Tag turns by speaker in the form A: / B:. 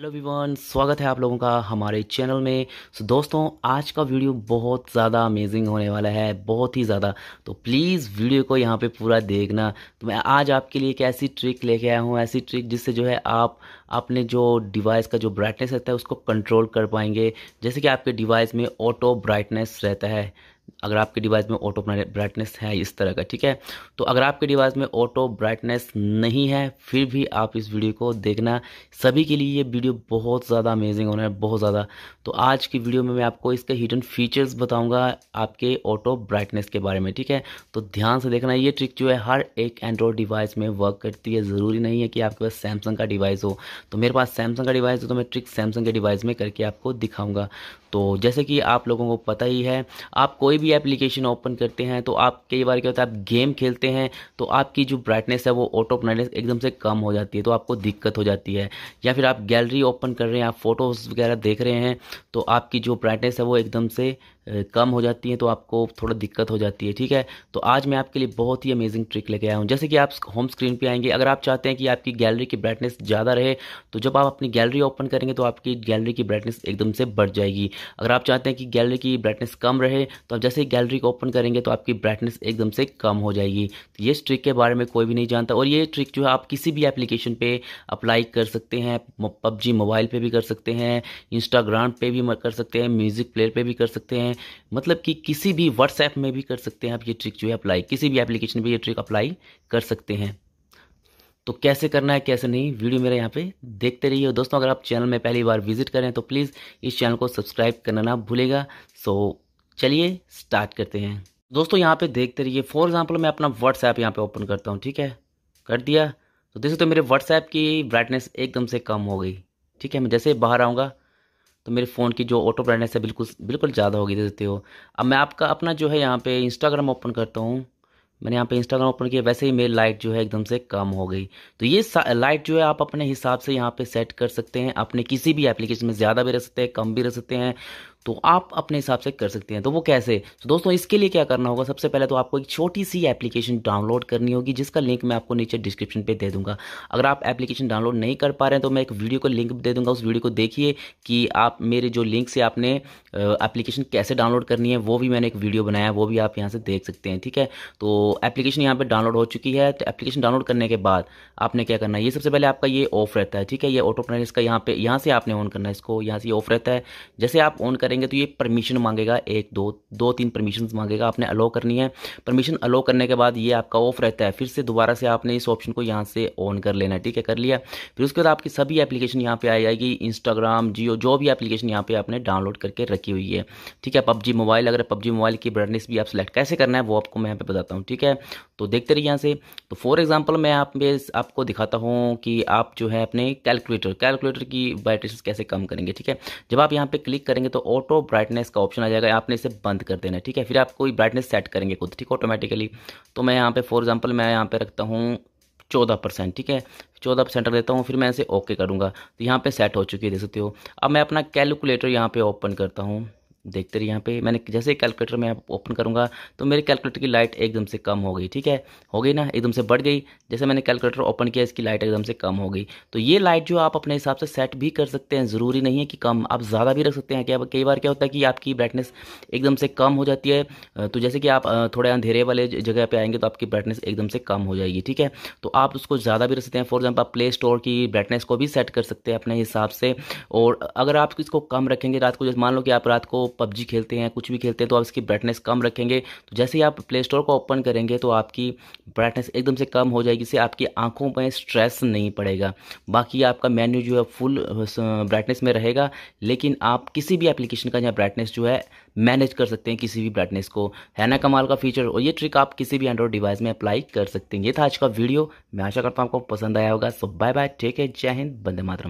A: hello Vivaan स्वागत है आप लोगों का हमारे चैनल में सो so, दोस्तों आज का वीडियो बहुत ज़्यादा अमेजिंग होने वाला है बहुत ही ज़्यादा तो प्लीज़ वीडियो को यहाँ पे पूरा देखना तो मैं आज आपके लिए एक ऐसी ट्रिक लेके आया हूँ ऐसी ट्रिक जिससे जो है आप अपने जो डिवाइस का जो ब्राइटनेस रहता है उसको कंट्रोल कर पाएंगे जैसे कि आपके डिवाइस में ऑटो ब्राइटनेस रहता है अगर आपके डिवाइस में ऑटो ब्राइटनेस है इस तरह का ठीक है तो अगर आपके डिवाइस में ऑटो ब्राइटनेस नहीं है फिर भी आप इस वीडियो को देखना सभी के लिए ये वीडियो बहुत ज़्यादा अमेजिंग होना है बहुत ज़्यादा तो आज की वीडियो में मैं आपको इसके हिडन फीचर्स बताऊंगा आपके ऑटो ब्राइटनेस के बारे में ठीक है तो ध्यान से देखना ये ट्रिक जो है हर एक एंड्रॉयड डिवाइस में वर्क करती है ज़रूरी नहीं है कि आपके पास सैमसंग का डिवाइस हो तो मेरे पास सैमसंग का डिवाइस हो तो मैं ट्रिक सैमसंग के डिवाइस में करके आपको दिखाऊँगा तो जैसे कि आप लोगों को पता ही है आप कोई भी एप्लीकेशन ओपन करते हैं तो आप कई बार क्या होता है आप गेम खेलते हैं तो आपकी जो ब्राइटनेस है वो ऑटो ब्राइटनेस एकदम से कम हो जाती है तो आपको दिक्कत हो जाती है या फिर आप गैलरी ओपन कर रहे हैं आप फोटोज़ वगैरह देख रहे हैं तो आपकी जो ब्राइटनेस है वो एकदम से कम हो जाती हैं तो आपको थोड़ा दिक्कत हो जाती है ठीक है तो आज मैं आपके लिए बहुत ही अमेजिंग ट्रिक लेके आया हूँ जैसे कि आप होम स्क्रीन पे आएंगे अगर आप चाहते हैं कि आपकी गैलरी की ब्राइटनेस ज़्यादा रहे तो जब आप अपनी गैलरी ओपन करेंगे तो आपकी गैलरी की ब्राइटनेस एकदम से बढ़ जाएगी अगर आप चाहते हैं कि गैलरी की ब्राइटनेस कम रहे तो आप जैसे ही गैलरी को ओपन करेंगे तो आपकी ब्राइटनेस एकदम से कम हो जाएगी तो ये ट्रिक के बारे में कोई भी नहीं जानता और ये ट्रिक जो है आप किसी भी एप्लीकेशन पर अप्लाई कर सकते हैं पबजी मोबाइल पर भी कर सकते हैं इंस्टाग्राम पर भी कर सकते हैं म्यूज़िक प्लेयर पर भी कर सकते हैं हैं मतलब कि किसी भी व्हाट्सएप में भी कर सकते हैं आप ये ट्रिक जो है अप्लाई किसी भी एप्लीकेशन पे ये ट्रिक अप्लाई कर सकते हैं तो कैसे करना है कैसे नहीं वीडियो मेरा यहाँ पे देखते रहिए और दोस्तों अगर आप चैनल में पहली बार विजिट करें तो प्लीज़ इस चैनल को सब्सक्राइब करना ना भूलेगा सो चलिए स्टार्ट करते हैं दोस्तों यहाँ पे देखते रहिए फॉर एग्जांपल मैं अपना व्हाट्सएप यहाँ पे ओपन करता हूँ ठीक है कर दिया तो देखो तो मेरे व्हाट्सएप की ब्राइटनेस एकदम से कम हो गई ठीक है मैं जैसे बाहर आऊँगा तो मेरे फ़ोन की जो ऑटो ब्राइटनेस है बिल्कुल बिल्कुल ज़्यादा होगी दे देते हो अब मैं आपका अपना जो है यहाँ पे इंस्टाग्राम ओपन करता हूँ मैंने यहाँ पे इंस्टाग्राम ओपन किया वैसे ही मेरी लाइट जो है एकदम से कम हो गई तो ये लाइट जो है आप अपने हिसाब से यहाँ पे सेट कर सकते हैं अपने किसी भी एप्लीकेशन में ज़्यादा भी रह सकते हैं कम भी रह सकते हैं तो आप अपने हिसाब से कर सकते हैं तो वो कैसे तो दोस्तों इसके लिए क्या करना होगा सबसे पहले तो आपको एक छोटी सी एप्लीकेशन डाउनलोड करनी होगी जिसका लिंक मैं आपको नीचे डिस्क्रिप्शन पे दे दूंगा अगर आप एप्लीकेशन डाउनलोड नहीं कर पा रहे हैं तो मैं एक वीडियो को लिंक दे दूंगा उस वीडियो को देखिए कि आप मेरे जो लिंक से आपने एप्लीकेशन कैसे डाउनलोड करनी है वो भी मैंने एक वीडियो बनाया वो भी आप यहाँ से देख सकते हैं ठीक है तो एप्लीकेशन यहाँ पर डाउनलोड हो चुकी है तो एप्लीकेशन डाउनलोड करने के बाद आपने क्या करना है ये सबसे पहले आपका ये ऑफ रहता है ठीक है ये ऑटो प्लान इसका यहाँ पे यहाँ से आपने ऑन करना है इसको यहाँ से ऑफ रहता है जैसे आप ऑन कर करेंगे तो ये परमिशन मांगेगा एक दो दो तीन परमिशन मांगेगा आपने अलो करनी है परमिशन अलो करने के बाद ये आपका ऑफ रहता है फिर से दोबारा से आपने इस ऑप्शन को यहाँ से ऑन कर लेना है ठीक है कर लिया फिर उसके बाद आपकी सभी एप्लीकेशन यहाँ पे आ जाएगी इंस्टाग्राम जियो जो भी एप्लीकेशन यहाँ पे आपने डाउनलोड करके रखी हुई है ठीक है पबजी मोबाइल अगर पबजी मोबाइल की ब्राइटनेस भी आप सेलेक्ट कैसे करना है वो आपको मैं यहाँ पे बताता हूँ ठीक है तो देखते रहिए यहाँ से तो फॉर एग्जाम्पल मैं आप आपको दिखाता हूँ कि आप जो है अपने कैलकुलेटर कैलकुलेटर की ब्राइटनेस कैसे कम करेंगे ठीक है जब आप यहाँ पे क्लिक करेंगे तो ऑटो ब्राइटनेस का ऑप्शन आ जाएगा आपने इसे बंद कर देना ठीक है फिर आप कोई ब्राइटनेस सेट करेंगे खुद ठीक ऑटोमेटिकली तो मैं यहाँ पे फॉर एग्जांपल मैं यहाँ पे रखता हूँ चौदह परसेंट ठीक है चौदह परसेंट रख देता हूँ फिर मैं इसे ओके करूँगा तो यहाँ पे सेट हो चुकी है देख सकते हो अब मैं अपना कैलकुलेटर यहाँ पे ओपन करता हूँ देखते रहिए यहाँ पे मैंने जैसे कैलकुलेटर में ओपन करूँगा तो मेरे कैलकुलेटर की लाइट एकदम से कम हो गई ठीक है हो गई ना एकदम से बढ़ गई जैसे मैंने कैलकुलेटर ओपन किया इसकी लाइट एकदम से कम हो गई तो ये लाइट जो आप अपने हिसाब से सेट भी कर सकते हैं ज़रूरी नहीं है कि कम आप ज़्यादा भी रख सकते हैं क्या कई बार क्या होता है कि आपकी ब्राइटनेस एकदम से कम हो जाती है तो जैसे कि आप थोड़े अंधेरे वाले जगह पर आएंगे तो आपकी ब्राइटनेस एकदम से कम हो जाएगी ठीक है तो आप उसको ज़्यादा भी रख सकते हैं फॉर एग्जाम्पल आप प्ले स्टोर की ब्राइटनेस को भी सेट कर सकते हैं अपने हिसाब से और अगर आप इसको कम रखेंगे रात को जैसे मान लो कि आप रात को पबजी खेलते हैं कुछ भी खेलते हैं तो आप इसकी ब्राइटनेस कम रखेंगे तो जैसे ही आप प्ले स्टोर को ओपन करेंगे तो आपकी ब्राइटनेस एकदम से कम हो जाएगी इससे आपकी आंखों में स्ट्रेस नहीं पड़ेगा बाकी आपका मेन्यू जो है फुल ब्राइटनेस में रहेगा लेकिन आप किसी भी एप्लीकेशन का यहाँ ब्राइटनेस जो है मैनेज कर सकते हैं किसी भी ब्राइटनेस को है ना कमाल का फीचर और ये ट्रिक आप किसी भी एंड्रॉइड डिवाइस में अप्लाई कर सकते हैं ये था आज का वीडियो मैं आशा करता हूँ आपको पसंद आया होगा so bye bye take care जय हिंद बंदे मातरम